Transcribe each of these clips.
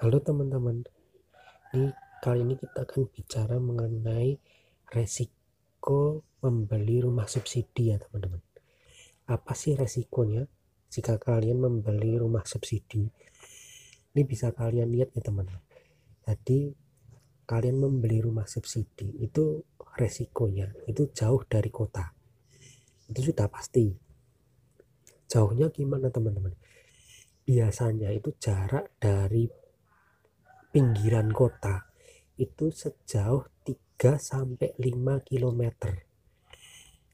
Halo teman-teman, ini kali ini kita akan bicara mengenai resiko membeli rumah subsidi ya teman-teman. Apa sih resikonya jika kalian membeli rumah subsidi? Ini bisa kalian lihat ya teman-teman. Jadi kalian membeli rumah subsidi itu resikonya itu jauh dari kota. Itu sudah pasti. Jauhnya gimana teman-teman? Biasanya itu jarak dari pinggiran kota itu sejauh 3 sampai 5 km.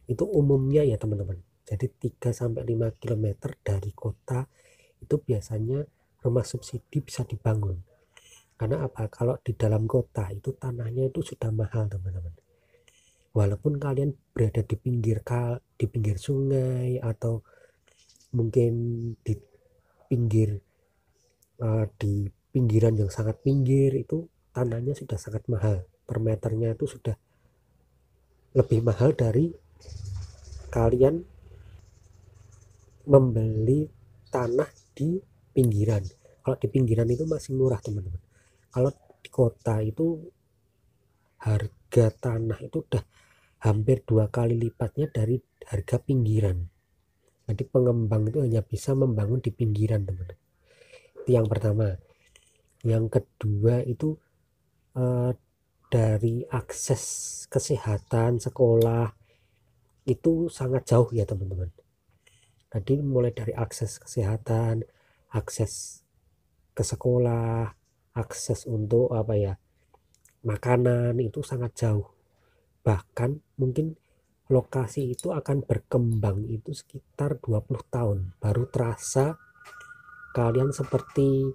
Itu umumnya ya teman-teman. Jadi 3 sampai 5 km dari kota itu biasanya rumah subsidi bisa dibangun. Karena apa? Kalau di dalam kota itu tanahnya itu sudah mahal, teman-teman. Walaupun kalian berada di pinggir kal, di pinggir sungai atau mungkin di pinggir uh, di pinggiran yang sangat pinggir itu tanahnya sudah sangat mahal per meternya itu sudah lebih mahal dari kalian membeli tanah di pinggiran kalau di pinggiran itu masih murah teman-teman kalau di kota itu harga tanah itu udah hampir dua kali lipatnya dari harga pinggiran jadi pengembang itu hanya bisa membangun di pinggiran teman-teman itu yang pertama yang kedua itu eh, dari akses kesehatan sekolah itu sangat jauh ya teman-teman jadi mulai dari akses kesehatan akses ke sekolah akses untuk apa ya makanan itu sangat jauh bahkan mungkin lokasi itu akan berkembang itu sekitar 20 tahun baru terasa kalian seperti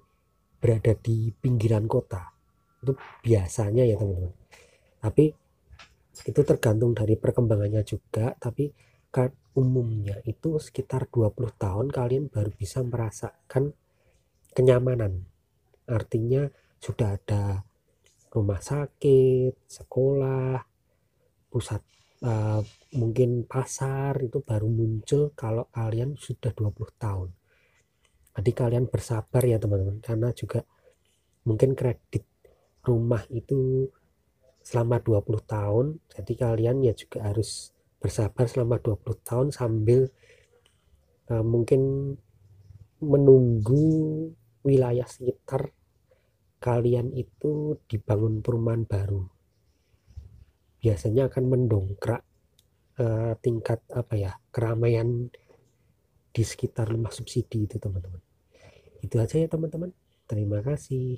berada di pinggiran kota itu biasanya ya teman-teman tapi itu tergantung dari perkembangannya juga tapi kan umumnya itu sekitar 20 tahun kalian baru bisa merasakan kenyamanan artinya sudah ada rumah sakit sekolah pusat uh, mungkin pasar itu baru muncul kalau kalian sudah 20 tahun jadi kalian bersabar ya teman-teman karena juga mungkin kredit rumah itu selama 20 tahun jadi kalian ya juga harus bersabar selama 20 tahun sambil uh, mungkin menunggu wilayah sekitar kalian itu dibangun perumahan baru biasanya akan mendongkrak uh, tingkat apa ya keramaian di sekitar rumah subsidi itu teman-teman itu aja ya teman-teman. Terima kasih.